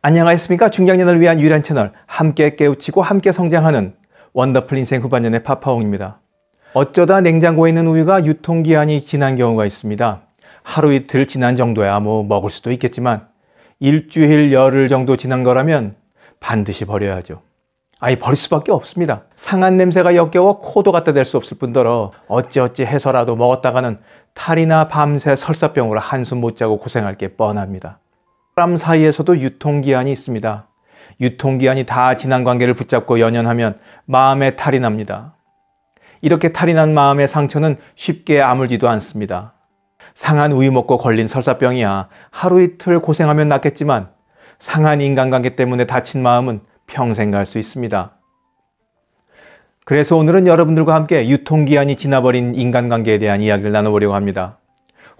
안녕하십니까? 중장년을 위한 유일한 채널 함께 깨우치고 함께 성장하는 원더풀 인생 후반년의 파파홍입니다. 어쩌다 냉장고에 있는 우유가 유통기한이 지난 경우가 있습니다. 하루 이틀 지난 정도야 뭐 먹을 수도 있겠지만 일주일 열흘 정도 지난 거라면 반드시 버려야죠. 아예 버릴 수밖에 없습니다. 상한 냄새가 역겨워 코도 갖다 댈 수 없을 뿐더러 어찌어찌 해서라도 먹었다가는 탈이나 밤새 설사병으로 한숨 못 자고 고생할 게 뻔합니다. 사람 사이에서도 유통기한이 있습니다. 유통기한이 다 지난 관계를 붙잡고 연연하면 마음에 탈이 납니다. 이렇게 탈이 난 마음의 상처는 쉽게 아물지도 않습니다. 상한 우유 먹고 걸린 설사병이야 하루 이틀 고생하면 낫겠지만 상한 인간관계 때문에 다친 마음은 평생 갈 수 있습니다. 그래서 오늘은 여러분들과 함께 유통기한이 지나버린 인간관계에 대한 이야기를 나눠보려고 합니다.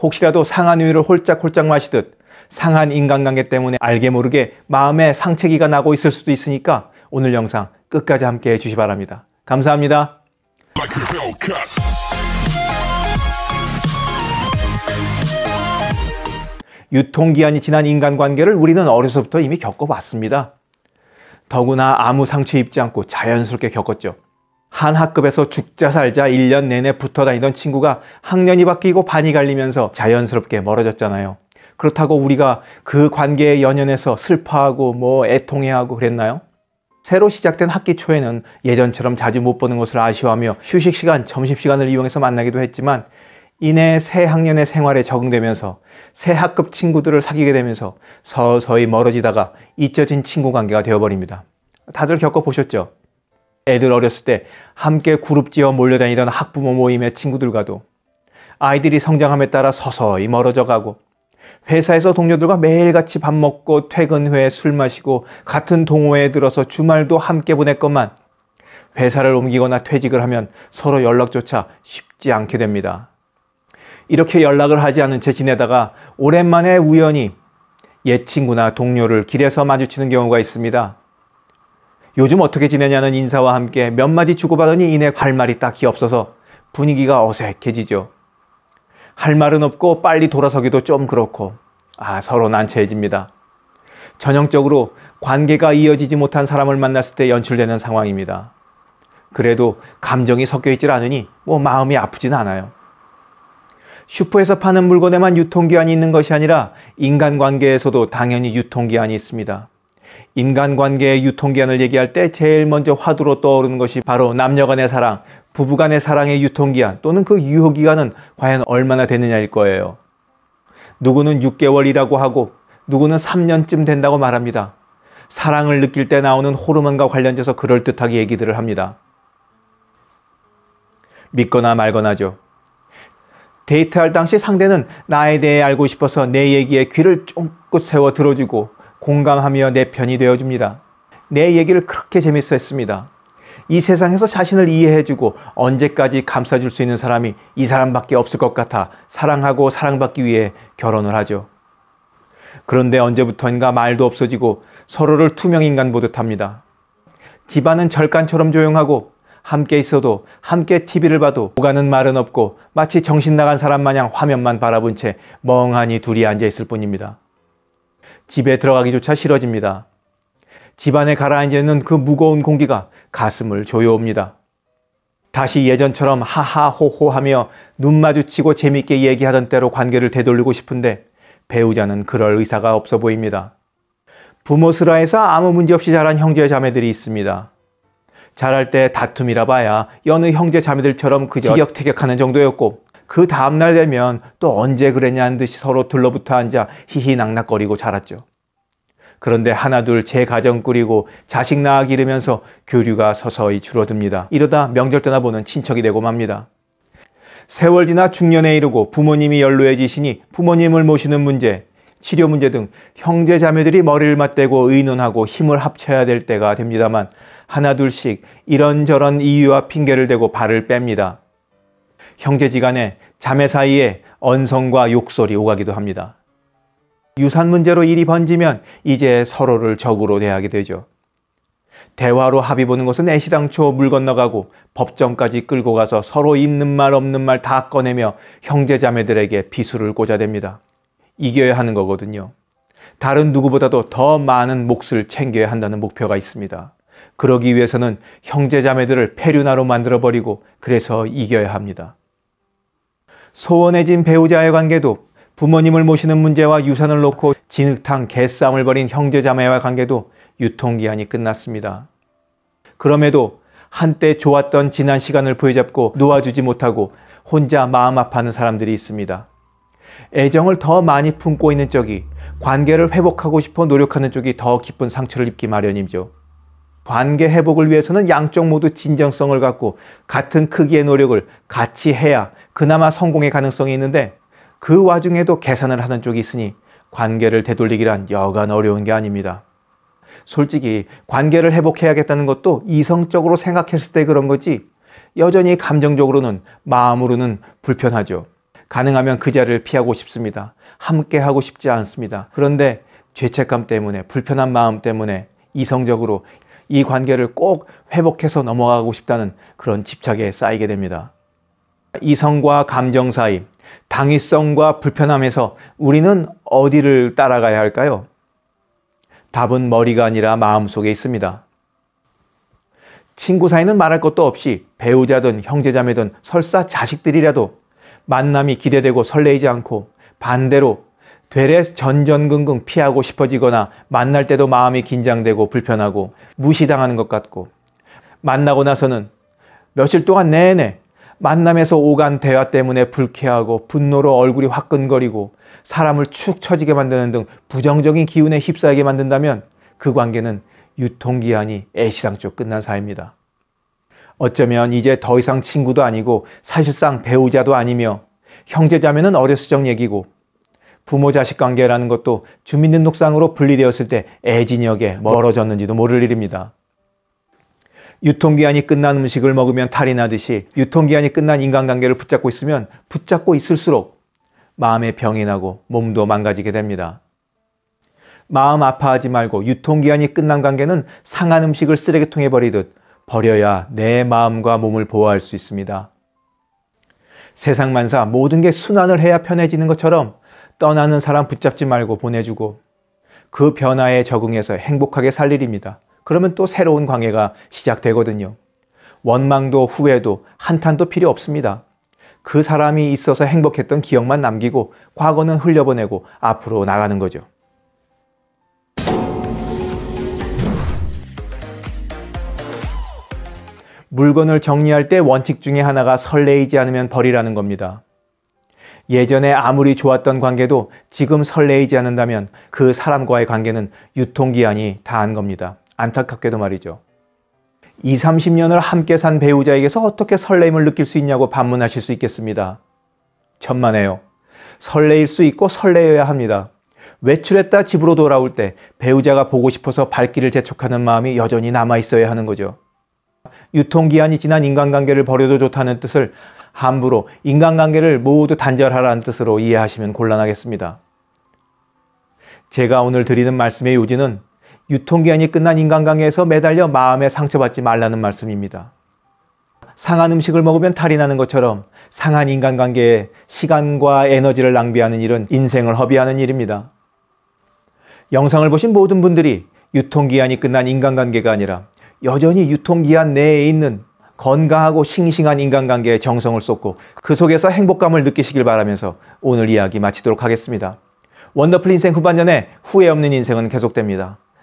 혹시라도 상한 우유를 홀짝홀짝 마시듯 상한 인간관계 때문에 알게 모르게 마음에 상체기가 나고 있을 수도 있으니까 오늘 영상 끝까지 함께 해주시 바랍니다. 감사합니다. 유통기한이 지난 인간관계를 우리는 어려서부터 이미 겪어봤습니다. 더구나 아무 상처 입지 않고 자연스럽게 겪었죠. 한 학급에서 죽자 살자 1년 내내 붙어 다니던 친구가 학년이 바뀌고 반이 갈리면서 자연스럽게 멀어졌잖아요. 그렇다고 우리가 그 관계에 연연해서 슬퍼하고 뭐 애통해하고 그랬나요? 새로 시작된 학기 초에는 예전처럼 자주 못 보는 것을 아쉬워하며 휴식 시간, 점심 시간을 이용해서 만나기도 했지만 이내 새 학년의 생활에 적응되면서 새 학급 친구들을 사귀게 되면서 서서히 멀어지다가 잊혀진 친구 관계가 되어버립니다. 다들 겪어보셨죠? 애들 어렸을 때 함께 그룹 지어 몰려다니던 학부모 모임의 친구들과도 아이들이 성장함에 따라 서서히 멀어져 가고 회사에서 동료들과 매일같이 밥 먹고 퇴근 후에 술 마시고 같은 동호회에 들어서 주말도 함께 보냈건만 회사를 옮기거나 퇴직을 하면 서로 연락조차 쉽지 않게 됩니다. 이렇게 연락을 하지 않은 채 지내다가 오랜만에 우연히 옛 친구나 동료를 길에서 마주치는 경우가 있습니다. 요즘 어떻게 지내냐는 인사와 함께 몇 마디 주고받으니 이내 할 말이 딱히 없어서 분위기가 어색해지죠. 할 말은 없고 빨리 돌아서기도 좀 그렇고 아 서로 난처해집니다. 전형적으로 관계가 이어지지 못한 사람을 만났을 때 연출되는 상황입니다. 그래도 감정이 섞여 있질 않으니 뭐 마음이 아프진 않아요. 슈퍼에서 파는 물건에만 유통기한이 있는 것이 아니라 인간관계에서도 당연히 유통기한이 있습니다. 인간관계의 유통기한을 얘기할 때 제일 먼저 화두로 떠오르는 것이 바로 남녀간의 사랑, 부부간의 사랑의 유통기한 또는 그 유효기간은 과연 얼마나 되느냐일 거예요. 누구는 6개월이라고 하고 누구는 3년쯤 된다고 말합니다. 사랑을 느낄 때 나오는 호르몬과 관련돼서 그럴듯하게 얘기들을 합니다. 믿거나 말거나죠. 데이트할 당시 상대는 나에 대해 알고 싶어서 내 얘기에 귀를 쫑긋 세워 들어주고 공감하며 내 편이 되어줍니다. 내 얘기를 그렇게 재밌어 했습니다. 이 세상에서 자신을 이해해주고 언제까지 감싸줄 수 있는 사람이 이 사람밖에 없을 것 같아 사랑하고 사랑받기 위해 결혼을 하죠. 그런데 언제부턴가 말도 없어지고 서로를 투명인간 보듯 합니다. 집안은 절간처럼 조용하고 함께 있어도 함께 TV를 봐도 오가는 말은 없고 마치 정신 나간 사람 마냥 화면만 바라본 채 멍하니 둘이 앉아 있을 뿐입니다. 집에 들어가기조차 싫어집니다. 집안에 가라앉아있는 그 무거운 공기가 가슴을 조여옵니다. 다시 예전처럼 하하호호 하며 눈 마주치고 재밌게 얘기하던 때로 관계를 되돌리고 싶은데 배우자는 그럴 의사가 없어 보입니다. 부모스라에서 아무 문제 없이 자란 형제 자매들이 있습니다. 자랄 때 다툼이라 봐야 여느 형제 자매들처럼 그저 기격태격하는 정도였고 그 다음날 되면 또 언제 그랬냐는 듯이 서로 들러붙어 앉아 희희낙낙거리고 자랐죠. 그런데 하나둘 제 가정 꾸리고 자식 낳아 기르면서 교류가 서서히 줄어듭니다. 이러다 명절 때나 보는 친척이 되고 맙니다. 세월 지나 중년에 이르고 부모님이 연로해지시니 부모님을 모시는 문제, 치료 문제 등 형제 자매들이 머리를 맞대고 의논하고 힘을 합쳐야 될 때가 됩니다만 하나둘씩 이런저런 이유와 핑계를 대고 발을 뺍니다. 형제지간에 자매 사이에 언성과 욕설이 오가기도 합니다. 유산 문제로 일이 번지면 이제 서로를 적으로 대하게 되죠. 대화로 합의 보는 것은 애시당초 물 건너가고 법정까지 끌고 가서 서로 있는 말 없는 말 다 꺼내며 형제자매들에게 비수를 꽂아댑니다. 이겨야 하는 거거든요. 다른 누구보다도 더 많은 몫을 챙겨야 한다는 목표가 있습니다. 그러기 위해서는 형제자매들을 폐륜화로 만들어버리고 그래서 이겨야 합니다. 소원해진 배우자의 관계도 부모님을 모시는 문제와 유산을 놓고 진흙탕 개싸움을 벌인 형제자매와 관계도 유통기한이 끝났습니다. 그럼에도 한때 좋았던 지난 시간을 부여잡고 놓아주지 못하고 혼자 마음 아파하는 사람들이 있습니다. 애정을 더 많이 품고 있는 쪽이 관계를 회복하고 싶어 노력하는 쪽이 더 깊은 상처를 입기 마련이죠. 관계 회복을 위해서는 양쪽 모두 진정성을 갖고 같은 크기의 노력을 같이 해야 그나마 성공의 가능성이 있는데 그 와중에도 계산을 하는 쪽이 있으니 관계를 되돌리기란 여간 어려운 게 아닙니다. 솔직히 관계를 회복해야겠다는 것도 이성적으로 생각했을 때 그런 거지 여전히 감정적으로는 마음으로는 불편하죠. 가능하면 그 자리를 피하고 싶습니다. 함께 하고 싶지 않습니다. 그런데 죄책감 때문에 불편한 마음 때문에 이성적으로 이 관계를 꼭 회복해서 넘어가고 싶다는 그런 집착에 쌓이게 됩니다. 이성과 감정 사이, 당위성과 불편함에서 우리는 어디를 따라가야 할까요? 답은 머리가 아니라 마음속에 있습니다. 친구 사이는 말할 것도 없이 배우자든 형제자매든 설사 자식들이라도 만남이 기대되고 설레이지 않고 반대로 되레 전전긍긍 피하고 싶어지거나 만날 때도 마음이 긴장되고 불편하고 무시당하는 것 같고 만나고 나서는 며칠 동안 내내 만남에서 오간 대화 때문에 불쾌하고 분노로 얼굴이 화끈거리고 사람을 축 처지게 만드는 등 부정적인 기운에 휩싸이게 만든다면 그 관계는 유통기한이 애시당초 끝난 사이입니다. 어쩌면 이제 더 이상 친구도 아니고 사실상 배우자도 아니며 형제자매는 어렸을적 얘기고 부모 자식 관계라는 것도 주민등록상으로 분리되었을 때 애진역에 멀어졌는지도 모를 일입니다. 유통기한이 끝난 음식을 먹으면 탈이 나듯이 유통기한이 끝난 인간관계를 붙잡고 있으면 붙잡고 있을수록 마음에 병이 나고 몸도 망가지게 됩니다. 마음 아파하지 말고 유통기한이 끝난 관계는 상한 음식을 쓰레기통에 버리듯 버려야 내 마음과 몸을 보호할 수 있습니다. 세상 만사 모든 게 순환을 해야 편해지는 것처럼 떠나는 사람 붙잡지 말고 보내주고 그 변화에 적응해서 행복하게 살 일입니다. 그러면 또 새로운 관계가 시작되거든요. 원망도 후회도 한탄도 필요 없습니다. 그 사람이 있어서 행복했던 기억만 남기고 과거는 흘려보내고 앞으로 나가는 거죠. 물건을 정리할 때 원칙 중에 하나가 설레이지 않으면 버리라는 겁니다. 예전에 아무리 좋았던 관계도 지금 설레이지 않는다면 그 사람과의 관계는 유통기한이 다한 겁니다. 안타깝게도 말이죠. 20, 30년을 함께 산 배우자에게서 어떻게 설레임을 느낄 수 있냐고 반문하실 수 있겠습니다. 천만에요. 설레일 수 있고 설레어야 합니다. 외출했다 집으로 돌아올 때 배우자가 보고 싶어서 발길을 재촉하는 마음이 여전히 남아있어야 하는 거죠. 유통기한이 지난 인간관계를 버려도 좋다는 뜻을 함부로 인간관계를 모두 단절하라는 뜻으로 이해하시면 곤란하겠습니다. 제가 오늘 드리는 말씀의 요지는 유통기한이 끝난 인간관계에서 매달려 마음에 상처받지 말라는 말씀입니다. 상한 음식을 먹으면 탈이 나는 것처럼 상한 인간관계에 시간과 에너지를 낭비하는 일은 인생을 허비하는 일입니다. 영상을 보신 모든 분들이 유통기한이 끝난 인간관계가 아니라 여전히 유통기한 내에 있는 건강하고 싱싱한 인간관계에 정성을 쏟고 그 속에서 행복감을 느끼시길 바라면서 오늘 이야기 마치도록 하겠습니다. 원더풀 인생 후반년에 후회 없는 인생은 계속됩니다.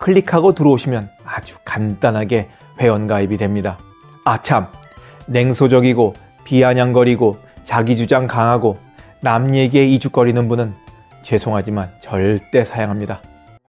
클릭하고 들어오시면 아주 간단하게 회원가입이 됩니다. 아 참, 냉소적이고 비아냥거리고 자기주장 강하고 남 얘기에 이죽거리는 분은 죄송하지만 절대 사양합니다.